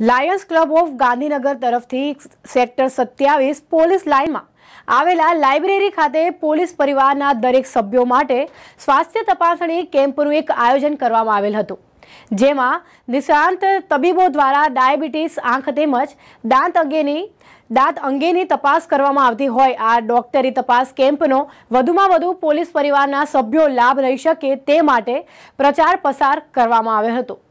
Lions club of Gandhinagar તરફથી sector સત્યાવીસ police લાઇનમાં આવેલા લાઇબ્રેરી ખાતે પોલીસ પરિવારના દરેક સભ્યો માટે સ્વાસ્થ્ય તપાસણી કેમ્પનું એક આયોજન કરવામાં આવેલ હતું જેમાં નિષ્ણાંત તબીબો દ્વારા ડાયાબિટીસ આંખ તેમજ દાંત અંગેની દાંત અંગેની તપાસ કરવામાં આવતી હોય આ ડોક્ટરી તપાસ કેમ્પનો વધુમાં વધુ પોલીસ પરિવારના સભ્યો લાભ રહી શકે તે માટે પ્રચાર પસાર કરવામાં આવ્યો હતો